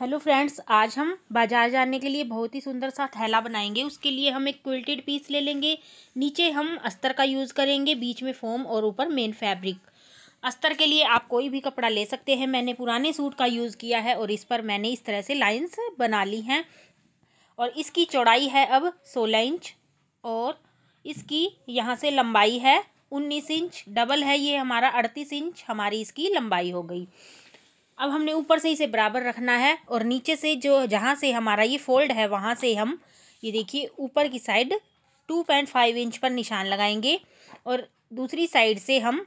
hello friends आज हम बाज़ार जाने के लिए बहुत ही सुंदर सा थैला बनाएंगे उसके लिए हम एक क्विल्टेड पीस ले लेंगे नीचे हम अस्तर का यूज़ करेंगे बीच में फोम और ऊपर मेन फैब्रिक अस्तर के लिए आप कोई भी कपड़ा ले सकते हैं मैंने पुराने सूट का यूज़ किया है और इस पर मैंने इस तरह से लाइन्स बना ली हैं और इसकी चौड़ाई है अब सोलह इंच और इसकी यहाँ से लंबाई है उन्नीस इंच डबल है ये हमारा अड़तीस इंच हमारी इसकी लंबाई हो गई अब हमने ऊपर से इसे बराबर रखना है और नीचे से जो जहाँ से हमारा ये फोल्ड है वहाँ से हम ये देखिए ऊपर की side two point five inch पर निशान लगाएंगे और दूसरी साइड से हम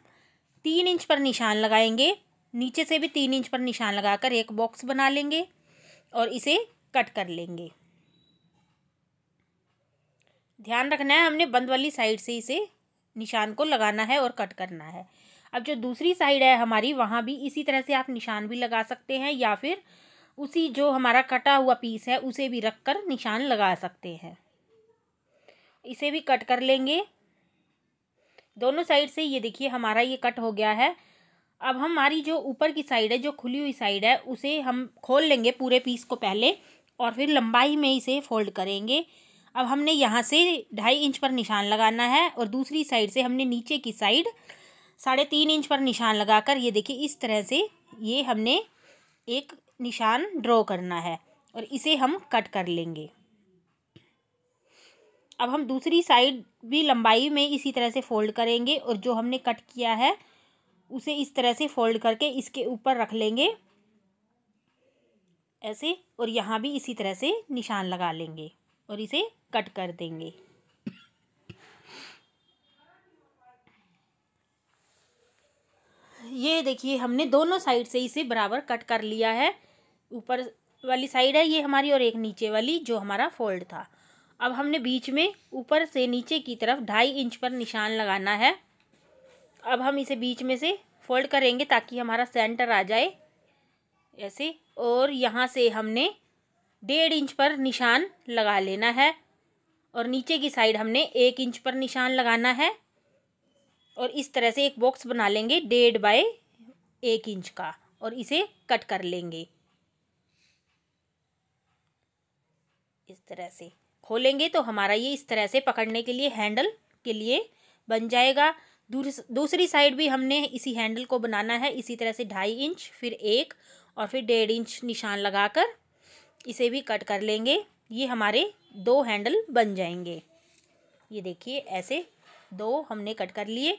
तीन इंच पर निशान लगाएंगे नीचे से भी तीन इंच पर निशान लगाकर एक बॉक्स बना लेंगे और इसे कट कर लेंगे ध्यान रखना है हमने बंद वाली साइड से इसे निशान को लगाना है और कट करना है अब जो दूसरी साइड है हमारी वहाँ भी इसी तरह से आप निशान भी लगा सकते हैं या फिर उसी जो हमारा कटा हुआ पीस है उसे भी रख कर निशान लगा सकते हैं इसे भी कट कर लेंगे दोनों साइड से ये देखिए हमारा ये कट हो गया है अब हमारी जो ऊपर की साइड है जो खुली हुई साइड है उसे हम खोल लेंगे पूरे पीस को पहले और फिर लंबाई में इसे फोल्ड करेंगे अब हमने यहाँ से ढाई इंच पर निशान लगाना है और दूसरी साइड से हमने नीचे की साइड साढ़े तीन इंच पर निशान लगाकर ये देखिए इस तरह से ये हमने एक निशान ड्रॉ करना है और इसे हम कट कर लेंगे अब हम दूसरी साइड भी लंबाई में इसी तरह से फोल्ड करेंगे और जो हमने कट किया है उसे इस तरह से फोल्ड करके इसके ऊपर रख लेंगे ऐसे और यहाँ भी इसी तरह से निशान लगा लेंगे और इसे कट कर देंगे ये देखिए हमने दोनों साइड से इसे बराबर कट कर लिया है ऊपर वाली साइड है ये हमारी और एक नीचे वाली जो हमारा फोल्ड था अब हमने बीच में ऊपर से नीचे की तरफ ढाई इंच पर निशान लगाना है अब हम इसे बीच में से फोल्ड करेंगे ताकि हमारा सेंटर आ जाए ऐसे और यहाँ से हमने डेढ़ इंच पर निशान लगा लेना है और नीचे की साइड हमने एक इंच पर निशान लगाना है और इस तरह से एक बॉक्स बना लेंगे डेढ़ बाय एक इंच का और इसे कट कर लेंगे इस तरह से खोलेंगे तो हमारा ये इस तरह से पकड़ने के लिए हैंडल के लिए बन जाएगा दूसरी साइड भी हमने इसी हैंडल को बनाना है इसी तरह से ढाई इंच फिर एक और फिर डेढ़ इंच निशान लगाकर इसे भी कट कर लेंगे ये हमारे दो हैंडल बन जाएंगे ये देखिए ऐसे दो हमने कट कर लिए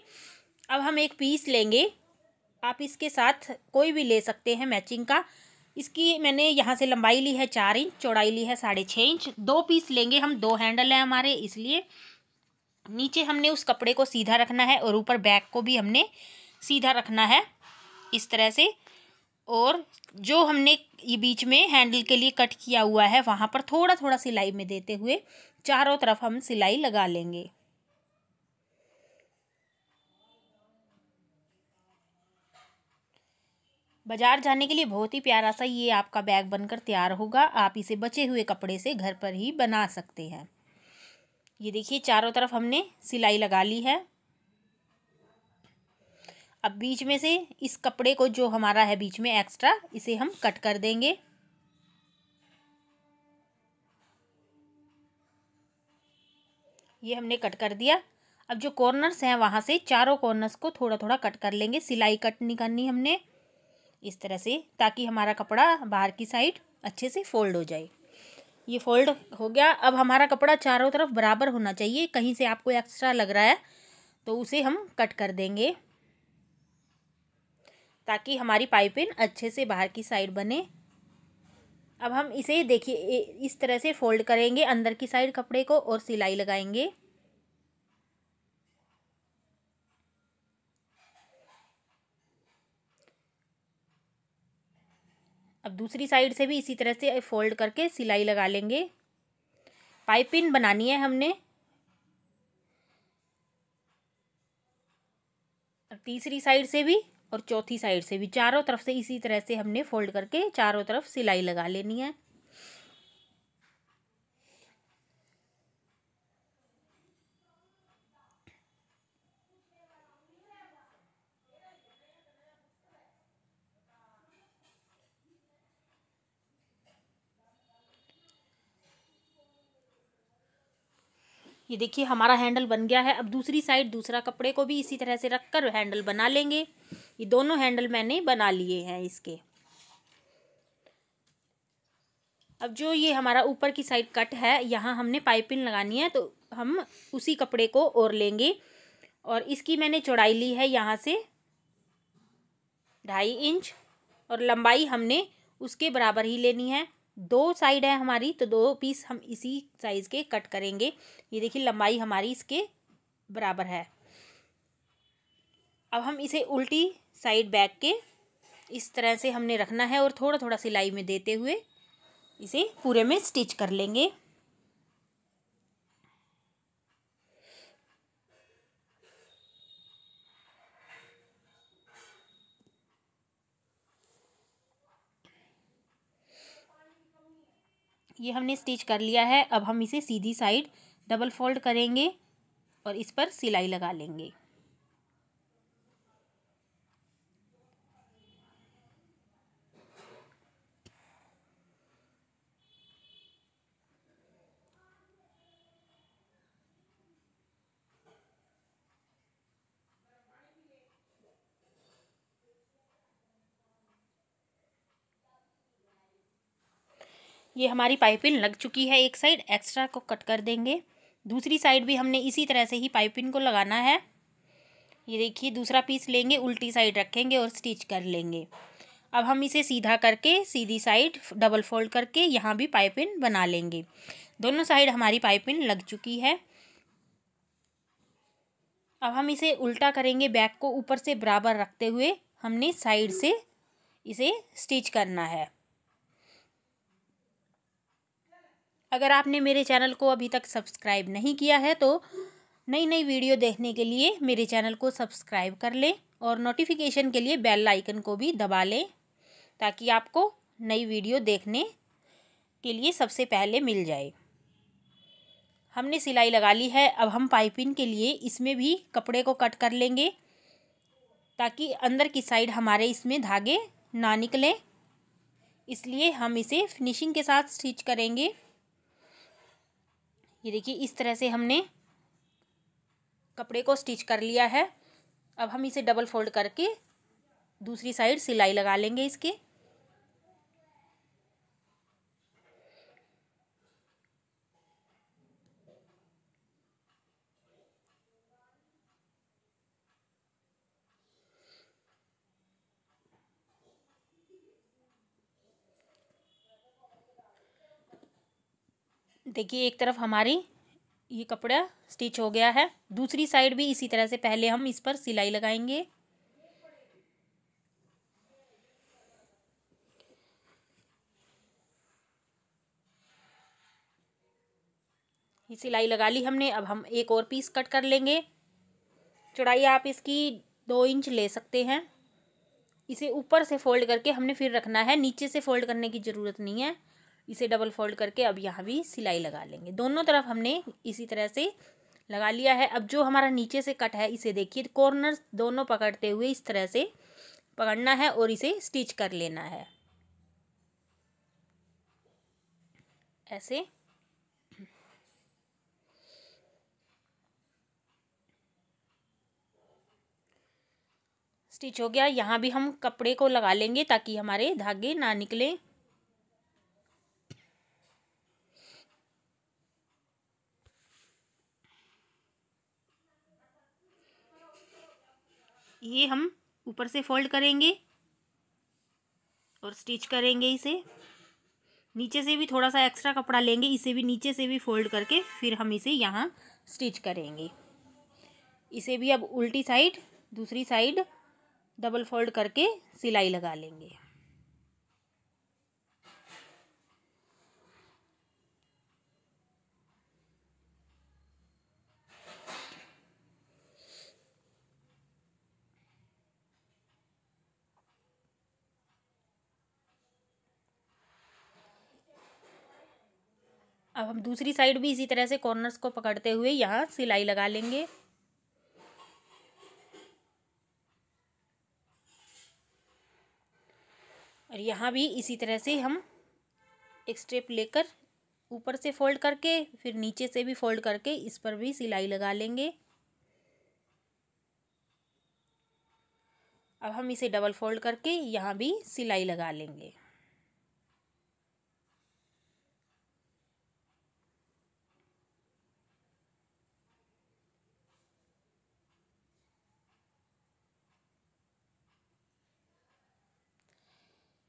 अब हम एक पीस लेंगे आप इसके साथ कोई भी ले सकते हैं मैचिंग का इसकी मैंने यहाँ से लंबाई ली है चार इंच चौड़ाई ली है साढ़े छः इंच दो पीस लेंगे हम दो हैंडल हैं हमारे इसलिए नीचे हमने उस कपड़े को सीधा रखना है और ऊपर बैक को भी हमने सीधा रखना है इस तरह से और जो हमने ये बीच में हैंडल के लिए कट किया हुआ है वहाँ पर थोड़ा थोड़ा सिलाई में देते हुए चारों तरफ हम सिलाई लगा लेंगे बाज़ार जाने के लिए बहुत ही प्यारा सा ये आपका बैग बनकर तैयार होगा आप इसे बचे हुए कपड़े से घर पर ही बना सकते हैं ये देखिए चारों तरफ हमने सिलाई लगा ली है अब बीच में से इस कपड़े को जो हमारा है बीच में एक्स्ट्रा इसे हम कट कर देंगे ये हमने कट कर दिया अब जो कॉर्नर्स हैं वहाँ से चारों कॉर्नर्स को थोड़ा थोड़ा कट कर लेंगे सिलाई कट नहीं करनी हमने इस तरह से ताकि हमारा कपड़ा बाहर की साइड अच्छे से फोल्ड हो जाए ये फोल्ड हो गया अब हमारा कपड़ा चारों तरफ बराबर होना चाहिए कहीं से आपको एक्स्ट्रा लग रहा है तो उसे हम कट कर देंगे ताकि हमारी पाइपिन अच्छे से बाहर की साइड बने अब हम इसे देखिए इस तरह से फोल्ड करेंगे अंदर की साइड कपड़े को और सिलाई लगाएंगे अब दूसरी साइड से भी इसी तरह से फोल्ड करके सिलाई लगा लेंगे पाइपिंग बनानी है हमने अब तीसरी साइड से भी और चौथी साइड से भी चारों तरफ से इसी तरह से हमने फोल्ड करके चारों तरफ सिलाई लगा लेनी है ये देखिए हमारा हैंडल बन गया है अब दूसरी साइड दूसरा कपड़े को भी इसी तरह से रख कर हैंडल बना लेंगे ये दोनों हैंडल मैंने बना लिए हैं इसके अब जो ये हमारा ऊपर की साइड कट है यहाँ हमने पाइपिंग लगानी है तो हम उसी कपड़े को ओर लेंगे और इसकी मैंने चौड़ाई ली है यहाँ से ढाई इंच और लंबाई हमने उसके बराबर ही लेनी है दो साइड है हमारी तो दो पीस हम इसी साइज़ के कट करेंगे ये देखिए लंबाई हमारी इसके बराबर है अब हम इसे उल्टी साइड बैक के इस तरह से हमने रखना है और थोड़ा थोड़ा सिलाई में देते हुए इसे पूरे में स्टिच कर लेंगे ये हमने स्टिच कर लिया है अब हम इसे सीधी साइड डबल फोल्ड करेंगे और इस पर सिलाई लगा लेंगे ये हमारी पाइपिन लग चुकी है एक साइड एक्स्ट्रा को कट कर देंगे दूसरी साइड भी हमने इसी तरह से ही पाइपिन को लगाना है ये देखिए दूसरा पीस लेंगे उल्टी साइड रखेंगे और स्टिच कर लेंगे अब हम इसे सीधा करके सीधी साइड डबल फोल्ड करके यहाँ भी पाइपिन बना लेंगे दोनों साइड हमारी पाइपिन लग चुकी है अब हम इसे उल्टा करेंगे बैक को ऊपर से बराबर रखते हुए हमने साइड से इसे स्टिच करना है अगर आपने मेरे चैनल को अभी तक सब्सक्राइब नहीं किया है तो नई नई वीडियो देखने के लिए मेरे चैनल को सब्सक्राइब कर लें और नोटिफिकेशन के लिए बेल आइकन को भी दबा लें ताकि आपको नई वीडियो देखने के लिए सबसे पहले मिल जाए हमने सिलाई लगा ली है अब हम पाइपिंग के लिए इसमें भी कपड़े को कट कर लेंगे ताकि अंदर की साइड हमारे इसमें धागे ना निकलें इसलिए हम इसे फिनिशिंग के साथ स्टिच करेंगे ये देखिए इस तरह से हमने कपड़े को स्टिच कर लिया है अब हम इसे डबल फोल्ड करके दूसरी साइड सिलाई लगा लेंगे इसके देखिए एक तरफ हमारी ये कपड़ा स्टिच हो गया है दूसरी साइड भी इसी तरह से पहले हम इस पर सिलाई लगाएंगे ये सिलाई लगा ली हमने अब हम एक और पीस कट कर लेंगे चौड़ाई आप इसकी दो इंच ले सकते हैं इसे ऊपर से फोल्ड करके हमने फिर रखना है नीचे से फोल्ड करने की ज़रूरत नहीं है इसे डबल फोल्ड करके अब यहाँ भी सिलाई लगा लेंगे दोनों तरफ हमने इसी तरह से लगा लिया है अब जो हमारा नीचे से कट है इसे देखिए कॉर्नर दोनों पकड़ते हुए इस तरह से पकड़ना है और इसे स्टिच कर लेना है ऐसे स्टिच हो गया यहाँ भी हम कपड़े को लगा लेंगे ताकि हमारे धागे ना निकलें ये हम ऊपर से फोल्ड करेंगे और स्टिच करेंगे इसे नीचे से भी थोड़ा सा एक्स्ट्रा कपड़ा लेंगे इसे भी नीचे से भी फोल्ड करके फिर हम इसे यहाँ स्टिच करेंगे इसे भी अब उल्टी साइड दूसरी साइड डबल फोल्ड करके सिलाई लगा लेंगे अब हम दूसरी साइड भी इसी तरह से कॉर्नर्स को पकड़ते हुए यहाँ सिलाई लगा लेंगे और यहाँ भी इसी तरह से हम एक स्टेप लेकर ऊपर से फोल्ड करके फिर नीचे से भी फोल्ड करके इस पर भी सिलाई लगा लेंगे अब हम इसे डबल फोल्ड करके यहाँ भी सिलाई लगा लेंगे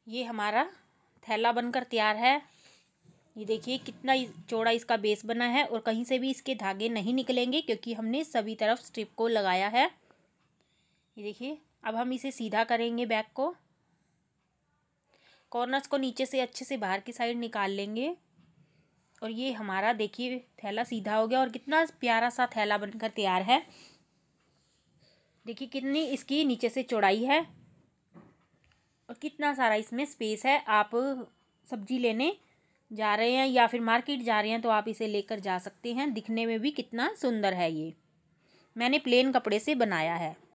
ये हमारा थैला बनकर तैयार है ये देखिए कितना चौड़ा इसका बेस बना है और कहीं से भी इसके धागे नहीं निकलेंगे क्योंकि हमने सभी तरफ स्ट्रिप को लगाया है ये देखिए अब हम इसे सीधा करेंगे बैग को कॉर्नर्स को नीचे से अच्छे से बाहर की साइड निकाल लेंगे और ये हमारा देखिए थैला सीधा हो गया और कितना प्यारा सा थैला बनकर तैयार है देखिए कितनी इसकी नीचे से चौड़ाई है और कितना सारा इसमें स्पेस है आप सब्जी लेने जा रहे हैं या फिर मार्केट जा रहे हैं तो आप इसे लेकर जा सकते हैं दिखने में भी कितना सुंदर है ये मैंने प्लेन कपड़े से बनाया है